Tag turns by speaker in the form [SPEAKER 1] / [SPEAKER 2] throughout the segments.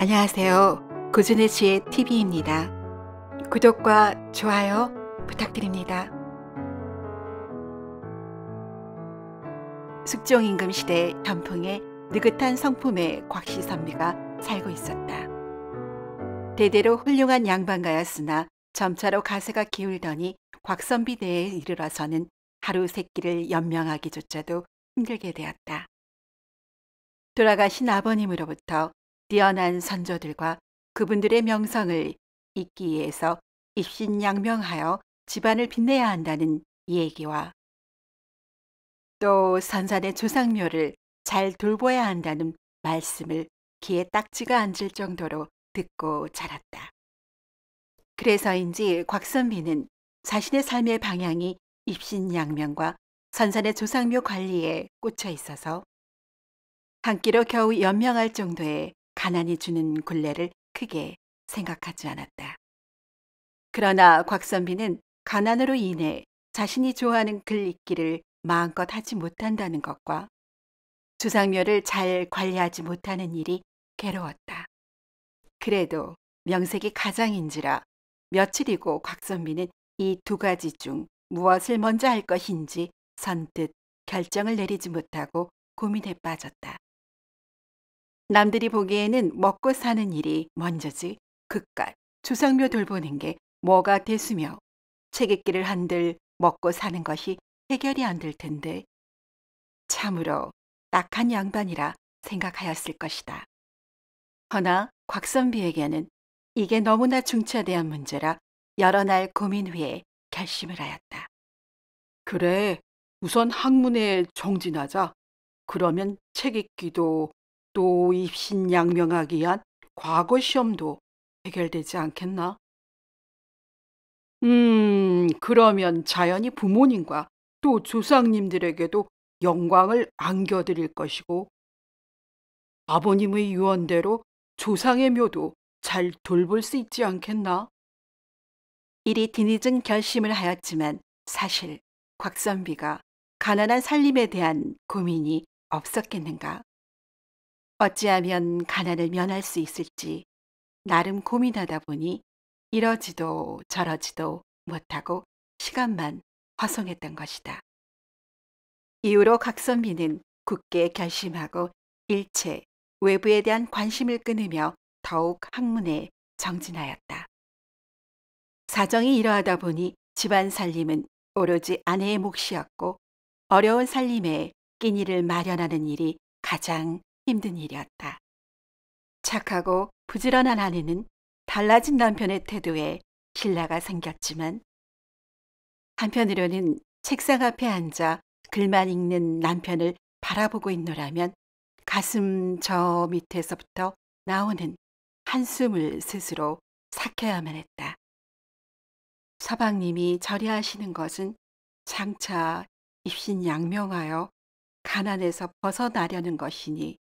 [SPEAKER 1] 안녕하세요. 고준의 지혜 TV입니다. 구독과 좋아요 부탁드립니다. 숙종임금 시대 전통의 느긋한 성품의 곽시선비가 살고 있었다. 대대로 훌륭한 양반가였으나 점차로 가세가 기울더니 곽선비대에 이르러서는 하루 세끼를 연명하기조차도 힘들게 되었다. 돌아가신 아버님으로부터 뛰어난 선조들과 그분들의 명성을 잊기 위해서 입신양명하여 집안을 빛내야 한다는 얘기와 또 선산의 조상묘를 잘돌보야 한다는 말씀을 귀에 딱지가 앉을 정도로 듣고 자랐다. 그래서인지 곽선비는 자신의 삶의 방향이 입신양명과 선산의 조상묘 관리에 꽂혀 있어서 한 끼로 겨우 연명할 정도의 가난이 주는 굴레를 크게 생각하지 않았다. 그러나 곽선비는 가난으로 인해 자신이 좋아하는 글 읽기를 마음껏 하지 못한다는 것과 주상묘를 잘 관리하지 못하는 일이 괴로웠다. 그래도 명색이 가장인지라 며칠이고 곽선비는 이 두 가지 중 무엇을 먼저 할 것인지 선뜻 결정을 내리지 못하고 고민에 빠졌다. 남들이 보기에는 먹고 사는 일이 먼저지 그깟 주상묘 돌보는 게 뭐가 대수며 책읽기를 한들 먹고 사는 것이 해결이 안 될 텐데 참으로 딱한 양반이라 생각하였을 것이다. 허나 곽선비에게는 이게 너무나 중차대한 문제라 여러 날 고민 후에 결심을 하였다. 그래, 우선 학문에 정진하자. 그러면 책 읽기도 또 입신 양명하기 위한 과거 시험도 해결되지 않겠나? 음, 그러면 자연히 부모님과 또 조상님들에게도 영광을 안겨드릴 것이고 아버님의 유언대로 조상의 묘도 잘 돌볼 수 있지 않겠나? 이리 뒤늦은 결심을 하였지만 사실 곽선비가 가난한 살림에 대한 고민이 없었겠는가? 어찌하면 가난을 면할 수 있을지 나름 고민하다 보니 이러지도 저러지도 못하고 시간만 허송했던 것이다. 이후로 각선비는 굳게 결심하고 일체 외부에 대한 관심을 끊으며 더욱 학문에 정진하였다. 사정이 이러하다 보니 집안 살림은 오로지 아내의 몫이었고 어려운 살림에 끼니를 마련하는 일이 가장 힘든 일이었다. 착하고 부지런한 아내는 달라진 남편의 태도에 신라가 생겼지만 한편으로는 책상 앞에 앉아 글만 읽는 남편을 바라보고 있노라면 가슴 저 밑에서부터 나오는 한숨을 스스로 삭혀야만 했다. 서방님이 절이하시는 것은 장차 입신 양명하여 가난에서 벗어나려는 것이니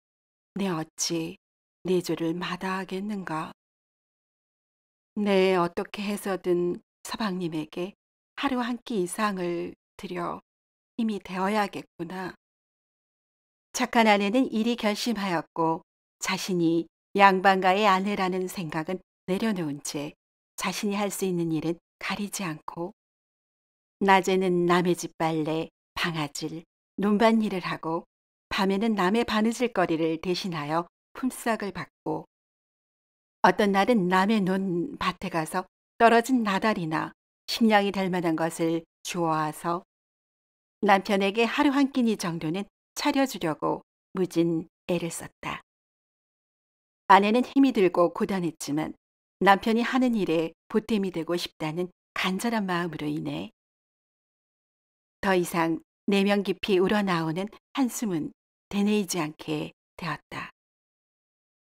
[SPEAKER 1] 내 어찌 네 죄를 마다하겠는가? 내 네, 어떻게 해서든 서방님에게 하루 한 끼 이상을 드려 힘이 되어야겠구나. 착한 아내는 이리 결심하였고 자신이 양반가의 아내라는 생각은 내려놓은 채 자신이 할 수 있는 일은 가리지 않고 낮에는 남의 집 빨래, 방아질, 논밭 일을 하고 밤에는 남의 바느질거리를 대신하여 품삯을 받고 어떤 날은 남의 논 밭에 가서 떨어진 나달이나 식량이 될 만한 것을 주워와서 남편에게 하루 한 끼니 정도는 차려주려고 무진 애를 썼다. 아내는 힘이 들고 고단했지만 남편이 하는 일에 보탬이 되고 싶다는 간절한 마음으로 인해 더 이상 내면 깊이 우러나오는 한숨은 되뇌이지 않게 되었다.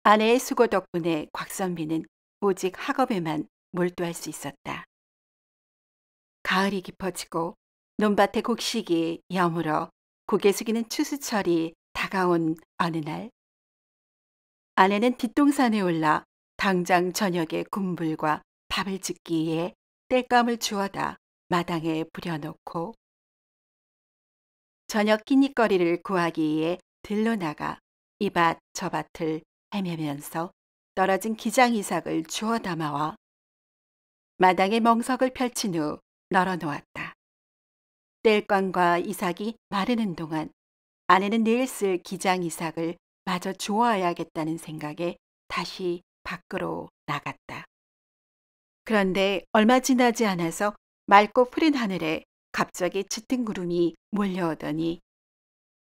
[SPEAKER 1] 아내의 수고 덕분에 곽선비는 오직 학업에만 몰두할 수 있었다. 가을이 깊어지고 논밭의 곡식이 여물어 고개 숙이는 추수철이 다가온 어느 날 아내는 뒷동산에 올라 당장 저녁에 군불과 밥을 짓기에 땔감을 주워다 마당에 부려놓고 저녁 끼니거리를 구하기 위해 들러 나가 이밭 저 밭을 헤매면서 떨어진 기장 이삭을 주워 담아와 마당에 멍석을 펼친 후 널어 놓았다. 뗄광과 이삭이 마르는 동안 아내는 내일 쓸 기장 이삭을 마저 주워야겠다는 생각에 다시 밖으로 나갔다. 그런데 얼마 지나지 않아서 맑고 푸른 하늘에 갑자기 짙은 구름이 몰려오더니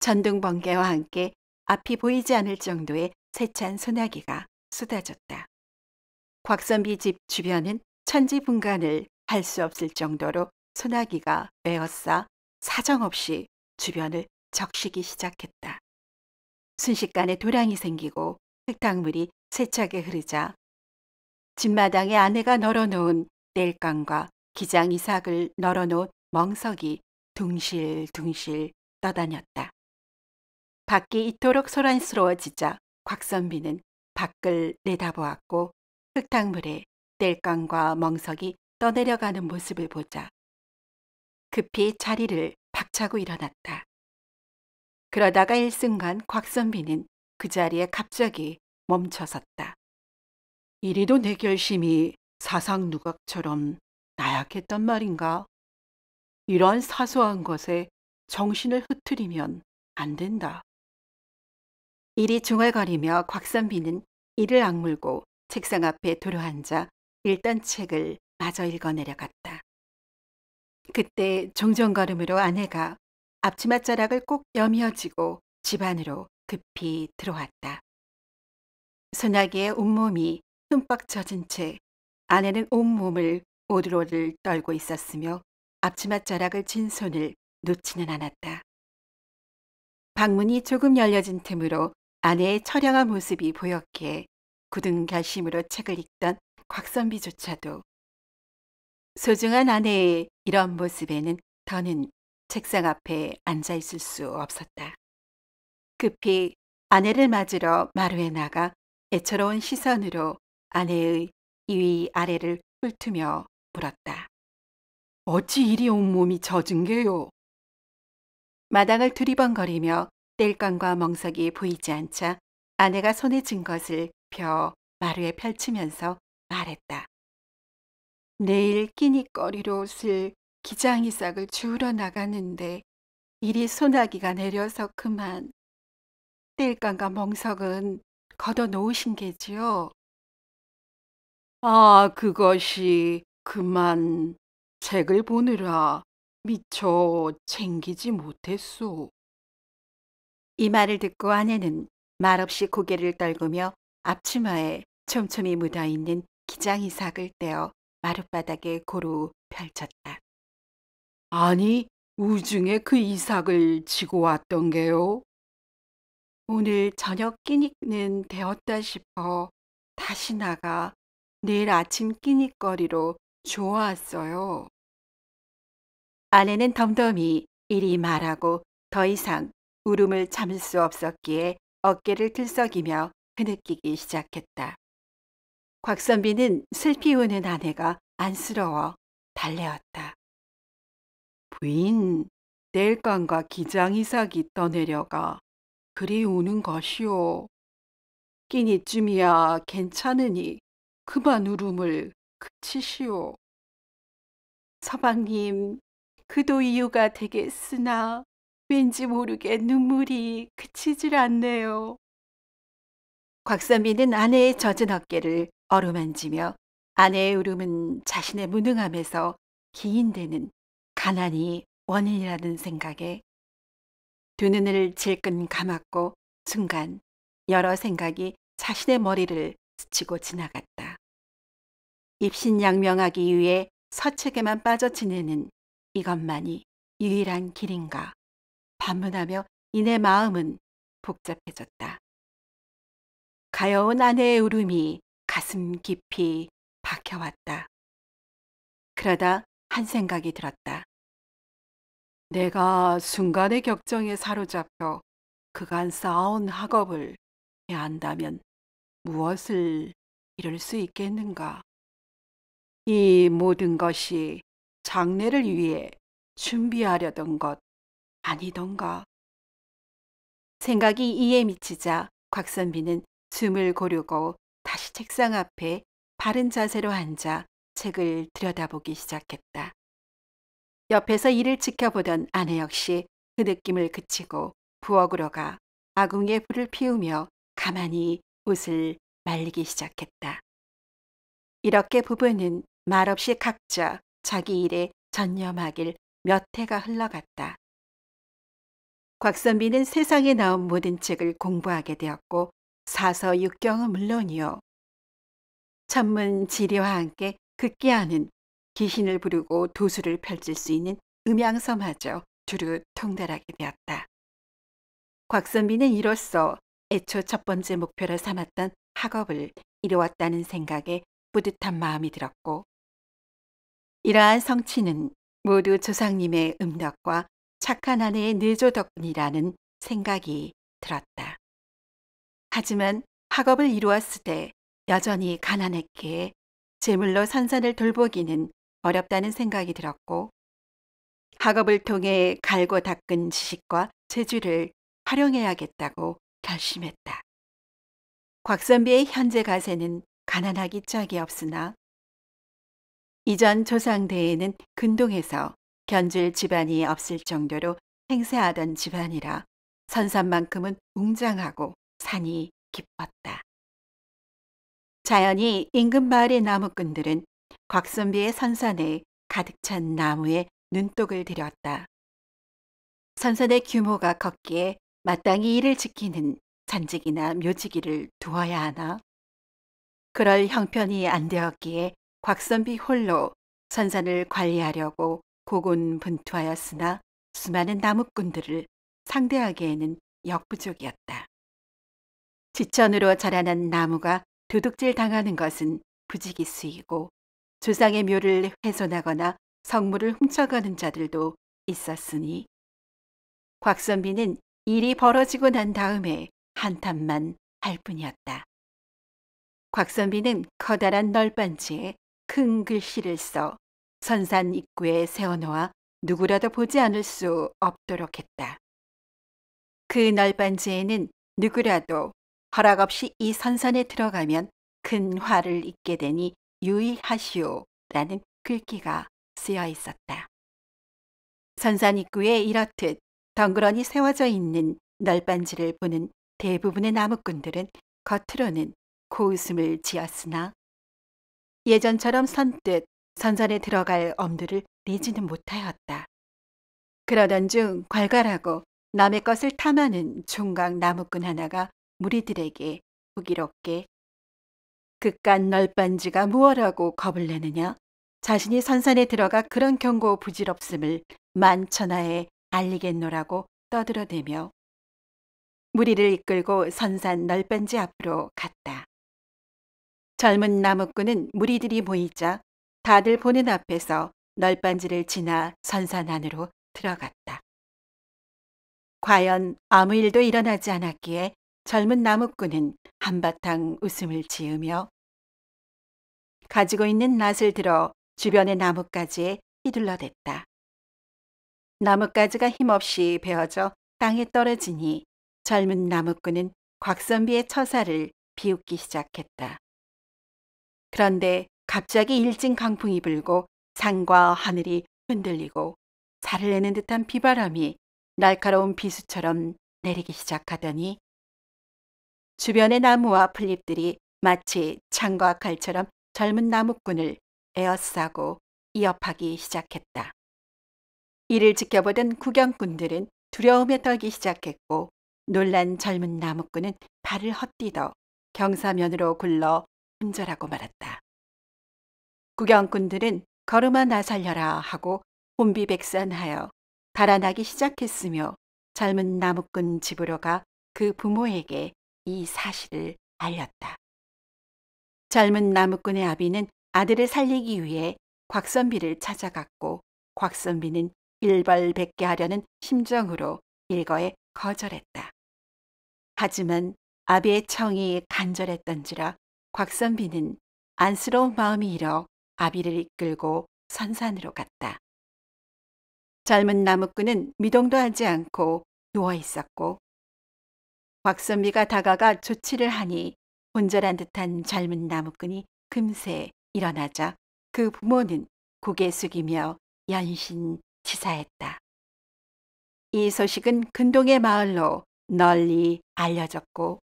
[SPEAKER 1] 전등 번개와 함께 앞이 보이지 않을 정도의 세찬 소나기가 쏟아졌다. 곽선비 집 주변은 천지분간을 할 수 없을 정도로 소나기가 외었어 사정없이 주변을 적시기 시작했다. 순식간에 도량이 생기고 흙탕물이 세차게 흐르자 집마당에 아내가 널어놓은 땔감과 기장 이삭을 널어놓은 멍석이 둥실둥실 떠다녔다. 밖이 이토록 소란스러워지자 곽선비는 밖을 내다보았고 흙탕물에 땔감과 멍석이 떠내려가는 모습을 보자 급히 자리를 박차고 일어났다. 그러다가 일순간 곽선비는 그 자리에 갑자기 멈춰섰다. 이리도 내 결심이 사상 누각처럼 나약했단 말인가? 이런 사소한 것에 정신을 흐트리면 안 된다. 일이 중얼거리며 곽선비는 이를 악물고 책상 앞에 도로앉아 일단 책을 마저 읽어 내려갔다. 그때 종종 걸음으로 아내가 앞치마 자락을 꼭 여미어지고 집 안으로 급히 들어왔다. 소나기의 온몸이 흠뻑 젖은 채 아내는 온몸을 오들오들 떨고 있었으며 앞치마 자락을 친 손을 놓지는 않았다. 방문이 조금 열려진 틈으로 아내의 처량한 모습이 보였기에 굳은 결심으로 책을 읽던 곽선비조차도 소중한 아내의 이런 모습에는 더는 책상 앞에 앉아 있을 수 없었다. 급히 아내를 맞으러 마루에 나가 애처로운 시선으로 아내의 이 위 아래를 훑으며 물었다. 어찌 이리 온몸이 젖은 게요? 마당을 두리번거리며 땔감과 멍석이 보이지 않자 아내가 손에 쥔 것을 벼 마루에 펼치면서 말했다. 내일 끼니거리로 쓸 기장이 싹을 주우러 나가는데 이리 소나기가 내려서 그만 땔감과 멍석은 걷어 놓으신 게지요. 아, 그것이 그만 책을 보느라 미처 챙기지 못했소. 이 말을 듣고 아내는 말없이 고개를 떨구며 앞치마에 촘촘히 묻어있는 기장이삭을 떼어 마룻바닥에 고루 펼쳤다. 아니, 우중에 그 이삭을 지고 왔던 게요? 오늘 저녁 끼니는 되었다 싶어 다시 나가 내일 아침 끼니거리로 좋아왔어요. 아내는 덤덤히 이리 말하고 더 이상 울음을 참을 수 없었기에 어깨를 들썩이며 흐느끼기 시작했다. 곽선비는 슬피 우는 아내가 안쓰러워 달래었다. 부인, 내일감과 기장이삭이 떠내려가 그리 우는 것이오. 끼니쯤이야 괜찮으니 그만 울음을 그치시오. 서방님, 그도 이유가 되겠으나 왠지 모르게 눈물이 그치질 않네요. 곽선비는 아내의 젖은 어깨를 어루만지며 아내의 울음은 자신의 무능함에서 기인되는 가난이 원인이라는 생각에 두 눈을 질끈 감았고 순간 여러 생각이 자신의 머리를 스치고 지나갔다. 입신양명하기 위해 서책에만 빠져 지내는 이것만이 유일한 길인가. 반문하며 이내 마음은 복잡해졌다. 가여운 아내의 울음이 가슴 깊이 박혀왔다. 그러다 한 생각이 들었다. 내가 순간의 격정에 사로잡혀 그간 쌓아온 학업을 해야 한다면 무엇을 이룰 수 있겠는가? 이 모든 것이 장례를 위해 준비하려던 것 아니던가. 생각이 이에 미치자 곽선비는 숨을 고르고 다시 책상 앞에 바른 자세로 앉아 책을 들여다보기 시작했다. 옆에서 이를 지켜보던 아내 역시 그 느낌을 그치고 부엌으로 가 아궁에 불을 피우며 가만히 옷을 말리기 시작했다. 이렇게 부부는 말없이 각자 자기 일에 전념하길 몇 해가 흘러갔다. 곽선비는 세상에 나온 모든 책을 공부하게 되었고 사서 육경은 물론이요. 천문 지리와 함께 극기하는 귀신을 부르고 도수를 펼칠 수 있는 음양서마저 두루 통달하게 되었다. 곽선비는 이로써 애초 첫 번째 목표를 삼았던 학업을 이루었다는 생각에 뿌듯한 마음이 들었고 이러한 성취는 모두 조상님의 음덕과 착한 아내의 내조 덕분이라는 생각이 들었다. 하지만 학업을 이루었을 때 여전히 가난했기에 재물로 선산을 돌보기는 어렵다는 생각이 들었고 학업을 통해 갈고 닦은 지식과 재주를 활용해야겠다고 결심했다. 곽선비의 현재 가세는 가난하기 짝이 없으나 이전 조상대에는 근동에서 견줄 집안이 없을 정도로 행세하던 집안이라 선산만큼은 웅장하고 산이 깊었다. 자연히 인근 마을의 나무꾼들은 곽선비의 선산에 가득 찬 나무에 눈독을 들였다. 선산의 규모가 컸기에 마땅히 이를 지키는 잔직이나 묘지기를 두어야 하나? 그럴 형편이 안 되었기에 곽선비 홀로 선산을 관리하려고 고군 분투하였으나 수많은 나무꾼들을 상대하기에는 역부족이었다. 지천으로 자라난 나무가 도둑질 당하는 것은 부지기수이고 조상의 묘를 훼손하거나 성물을 훔쳐가는 자들도 있었으니 곽선비는 일이 벌어지고 난 다음에 한탄만 할 뿐이었다. 곽선비는 커다란 널빤지에 큰 글씨를 써 선산 입구에 세워놓아 누구라도 보지 않을 수 없도록 했다. 그 널빤지에는 누구라도 허락 없이 이선산에 들어가면 큰 화를 입게 되니 유의하시오라는 글귀가 쓰여 있었다. 선산 입구에 이렇듯 덩그러니 세워져 있는 널빤지를 보는 대부분의 나무꾼들은 겉으로는 고웃음을 지었으나 예전처럼 선뜻 선산에 들어갈 엄두를 내지는 못하였다. 그러던 중 괄괄하고 남의 것을 탐하는 총각 나무꾼 하나가 무리들에게 호기롭게 극간 널빤지가 무엇하고 겁을 내느냐? 자신이 선산에 들어가 그런 경고 부질없음을 만천하에 알리겠노라고 떠들어대며 무리를 이끌고 선산 널빤지 앞으로 갔다. 젊은 나무꾼은 무리들이 모이자 다들 보는 앞에서 널빤지를 지나 선산 안으로 들어갔다. 과연 아무 일도 일어나지 않았기에 젊은 나무꾼은 한바탕 웃음을 지으며 가지고 있는 낫을 들어 주변의 나뭇가지에 휘둘러댔다. 나뭇가지가 힘없이 베어져 땅에 떨어지니 젊은 나무꾼은 곽선비의 처사를 비웃기 시작했다. 그런데 갑자기 일진 강풍이 불고 산과 하늘이 흔들리고 살을 내는 듯한 비바람이 날카로운 비수처럼 내리기 시작하더니 주변의 나무와 풀잎들이 마치 창과 칼처럼 젊은 나무꾼을 에어싸고 이어파기 시작했다. 이를 지켜보던 구경꾼들은 두려움에 떨기 시작했고 놀란 젊은 나무꾼은 발을 헛디뎌 경사면으로 굴러 혼절하고 말았다. 구경꾼들은 걸음아 나살려라 하고 혼비백산하여 달아나기 시작했으며 젊은 나무꾼 집으로 가 그 부모에게 이 사실을 알렸다. 젊은 나무꾼의 아비는 아들을 살리기 위해 곽선비를 찾아갔고 곽선비는 일벌백계 하려는 심정으로 일거에 거절했다. 하지만 아비의 청이 간절했던지라 곽선비는 안쓰러운 마음이 일어 아비를 이끌고 선산으로 갔다. 젊은 나무꾼은 미동도 하지 않고 누워 있었고 곽선비가 다가가 조치를 하니 혼절한 듯한 젊은 나무꾼이 금세 일어나자 그 부모는 고개 숙이며 연신 치사했다. 이 소식은 근동의 마을로 널리 알려졌고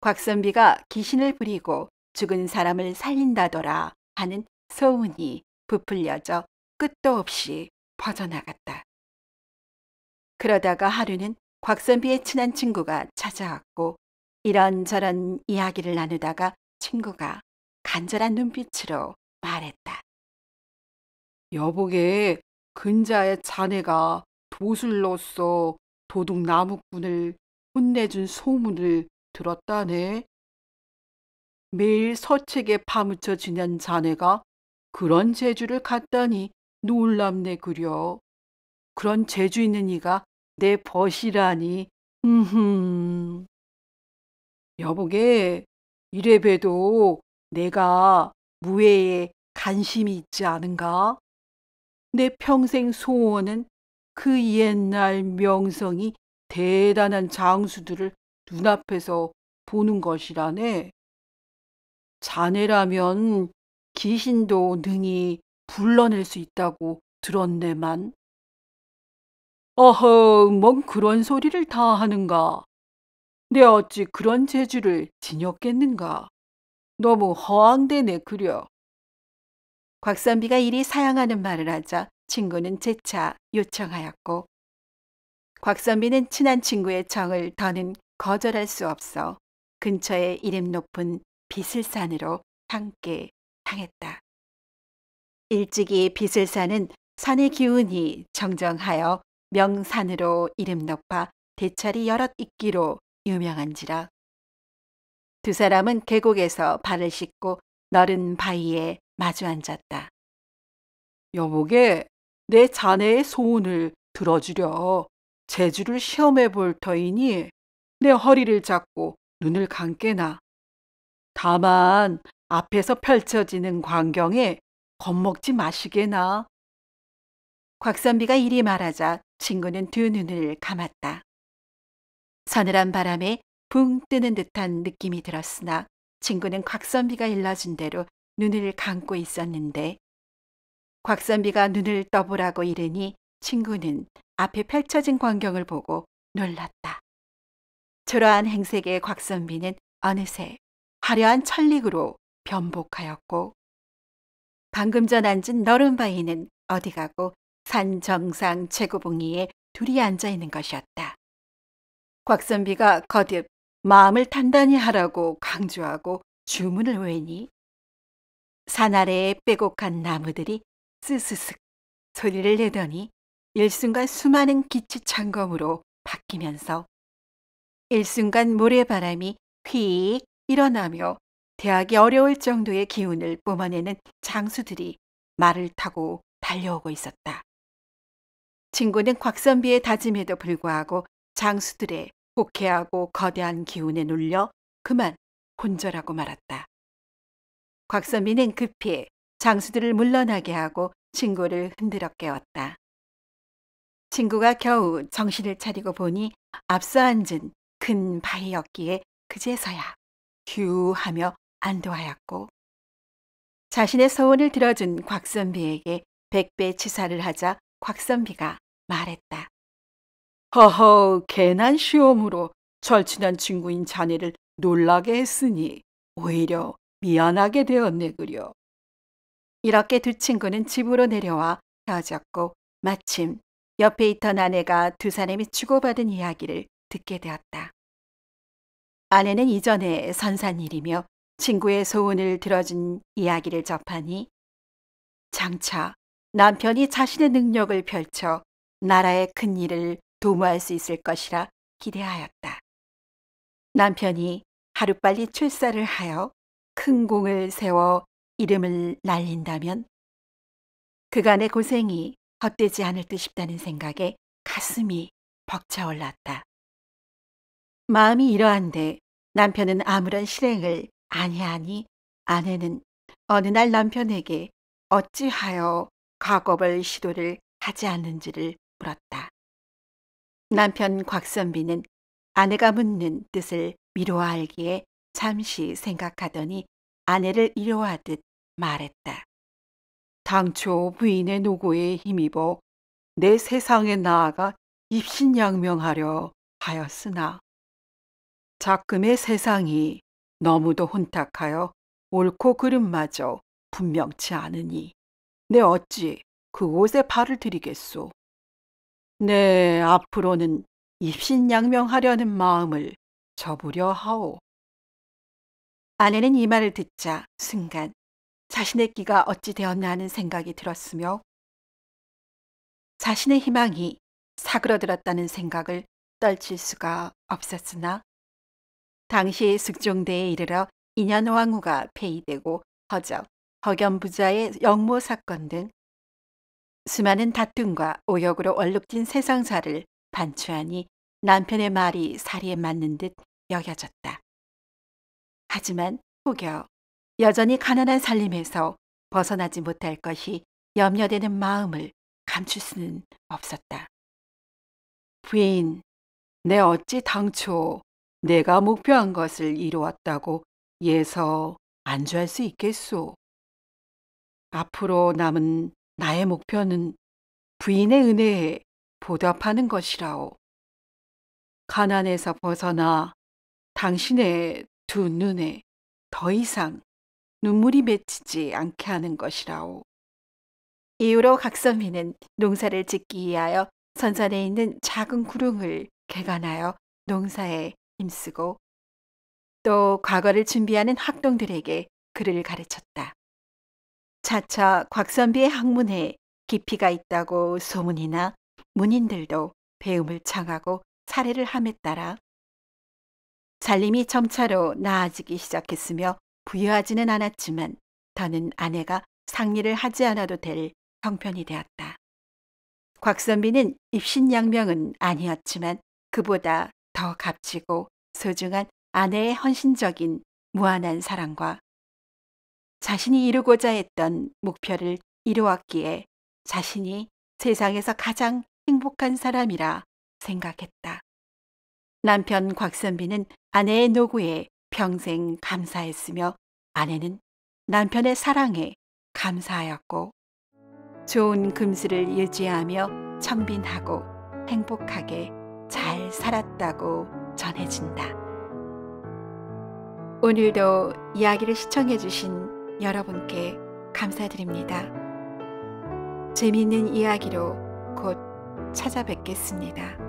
[SPEAKER 1] 곽선비가 귀신을 부리고 죽은 사람을 살린다더라 하는 소문이 부풀려져 끝도 없이 퍼져나갔다. 그러다가 하루는 곽선비의 친한 친구가 찾아왔고 이런저런 이야기를 나누다가 친구가 간절한 눈빛으로 말했다. 여보게 근자의 자네가 도술로서 도둑나무꾼을 혼내준 소문을 들었다네. 매일 서책에 파묻혀 지낸 자네가 그런 재주를 갖다니 놀랍네 그려. 그런 재주 있는 이가 내 벗이라니. 음흠. 여보게, 이래봬도 내가 무예에 관심이 있지 않은가? 내 평생 소원은 그 옛날 명성이 대단한 장수들을 눈앞에서 보는 것이라네. 자네라면 귀신도 능히 불러낼 수 있다고 들었네만. 어허, 뭔 그런 소리를 다 하는가. 내 어찌 그런 재주를 지녔겠는가. 너무 허황되네 그려. 곽선비가 이리 사양하는 말을 하자 친구는 재차 요청하였고 곽선비는 친한 친구의 정을 더는 거절할 수 없어 근처에 이름 높은 비슬산으로 함께 향했다. 일찍이 비슬산은 산의 기운이 정정하여 명산으로 이름 높아 대찰이 여럿 있기로 유명한지라. 두 사람은 계곡에서 발을 씻고 너른 바위에 마주 앉았다. 여보게, 내 자네의 소원을 들어주려 재주를 시험해 볼 터이니 내 허리를 잡고 눈을 감게나 다만 앞에서 펼쳐지는 광경에 겁먹지 마시게나. 곽선비가 이리 말하자 친구는 두 눈을 감았다. 서늘한 바람에 붕 뜨는 듯한 느낌이 들었으나 친구는 곽선비가 일러준 대로 눈을 감고 있었는데 곽선비가 눈을 떠보라고 이르니 친구는 앞에 펼쳐진 광경을 보고 놀랐다. 초라한 행색의 곽선비는 어느새 화려한 천릭으로 변복하였고 방금 전 앉은 너른 바위는 어디 가고 산 정상 최고봉위에 둘이 앉아 있는 것이었다. 곽선비가 거듭 마음을 단단히 하라고 강조하고 주문을 외니 산아래의 빼곡한 나무들이 스스스 소리를 내더니 일순간 수많은 기치 창검으로 바뀌면서 일순간 모래바람이 휙 일어나며 대학이 어려울 정도의 기운을 뿜어내는 장수들이 말을 타고 달려오고 있었다. 친구는 곽선비의 다짐에도 불구하고 장수들의 복쾌하고 거대한 기운에 눌려 그만 혼절하고 말았다. 곽선비는 급히 장수들을 물러나게 하고 친구를 흔들어 깨웠다. 친구가 겨우 정신을 차리고 보니 앞서 앉은 큰 바위였기에 그제서야 휴 하며 안도하였고 자신의 소원을 들어준 곽선비에게 백배 치사를 하자 곽선비가 말했다. 허허 괜한 시험으로 절친한 친구인 자네를 놀라게 했으니 오히려 미안하게 되었네 그려. 이렇게 두 친구는 집으로 내려와 헤어졌고 마침 옆에 있던 아내가 두 사람이 주고받은 이야기를 듣게 되었다. 아내는 이전에 선산일이며 친구의 소원을 들어준 이야기를 접하니 장차 남편이 자신의 능력을 펼쳐 나라의 큰 일을 도모할 수 있을 것이라 기대하였다. 남편이 하루빨리 출사를 하여 큰 공을 세워 이름을 날린다면 그간의 고생이 헛되지 않을 듯 싶다는 생각에 가슴이 벅차올랐다. 마음이 이러한데 남편은 아무런 실행을 아니하니 아내는 어느 날 남편에게 어찌하여 과거벌 시도를 하지 않는지를 물었다. 남편 곽선비는 아내가 묻는 뜻을 미루어 알기에 잠시 생각하더니 아내를 이로하듯 말했다. 당초 부인의 노고에 힘입어 내 세상에 나아가 입신양명하려 하였으나 작금의 세상이 너무도 혼탁하여 옳고 그름마저 분명치 않으니 내 어찌 그곳에 발을 들이겠소. 내 네, 앞으로는 입신양명하려는 마음을 접으려 하오. 아내는 이 말을 듣자 순간 자신의 끼가 어찌 되었나 하는 생각이 들었으며 자신의 희망이 사그러들었다는 생각을 떨칠 수가 없었으나 당시 숙종대에 이르러 인현왕후가 폐위되고 허적, 허견부자의 영모 사건 등 수많은 다툼과 오역으로 얼룩진 세상사를 반추하니 남편의 말이 사리에 맞는 듯 여겨졌다. 하지만 혹여 여전히 가난한 살림에서 벗어나지 못할 것이 염려되는 마음을 감출 수는 없었다. 부인, 내 어찌 당초 내가 목표한 것을 이루었다고 예서 안주할 수 있겠소. 앞으로 남은 나의 목표는 부인의 은혜에 보답하는 것이라오. 가난에서 벗어나 당신의 두 눈에 더 이상 눈물이 맺히지 않게 하는 것이라오. 이후로 각선미는 농사를 짓기 위하여 선산에 있는 작은 구릉을 개간하여 농사에 힘쓰고 또 과거를 준비하는 학동들에게 글을 가르쳤다. 차차 곽선비의 학문에 깊이가 있다고 소문이나 문인들도 배움을 청하고 사례를 함에 따라 살림이 점차로 나아지기 시작했으며 부유하지는 않았지만 더는 아내가 상리를 하지 않아도 될 형편이 되었다. 곽선비는 입신양명은 아니었지만 그보다 더 값지고 소중한 아내의 헌신적인 무한한 사랑과 자신이 이루고자 했던 목표를 이루었기에 자신이 세상에서 가장 행복한 사람이라 생각했다. 남편 곽선비는 아내의 노고에 평생 감사했으며 아내는 남편의 사랑에 감사하였고 좋은 금수를 유지하며 천빈하고 행복하게 잘 살았다고 전해진다. 오늘도 이야기를 시청해주신 여러분께 감사드립니다. 재미있는 이야기로 곧 찾아뵙겠습니다.